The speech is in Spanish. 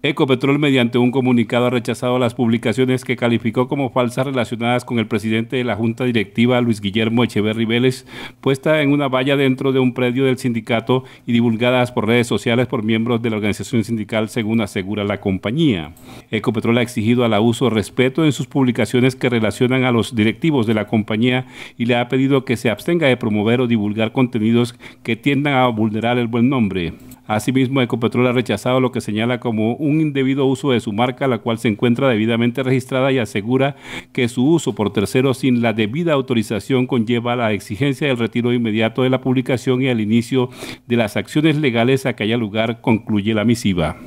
Ecopetrol mediante un comunicado ha rechazado las publicaciones que calificó como falsas relacionadas con el presidente de la Junta Directiva, Luis Guillermo Echeverri Vélez, puesta en una valla dentro de un predio del sindicato y divulgadas por redes sociales por miembros de la organización sindical, según asegura la compañía. Ecopetrol ha exigido a la uso respeto en sus publicaciones que relacionan a los directivos de la compañía y le ha pedido que se abstenga de promover o divulgar contenidos que tiendan a vulnerar el buen nombre. Asimismo, Ecopetrol ha rechazado lo que señala como un indebido uso de su marca, la cual se encuentra debidamente registrada y asegura que su uso por terceros sin la debida autorización conlleva la exigencia del retiro inmediato de la publicación y el inicio de las acciones legales a que haya lugar, concluye la misiva.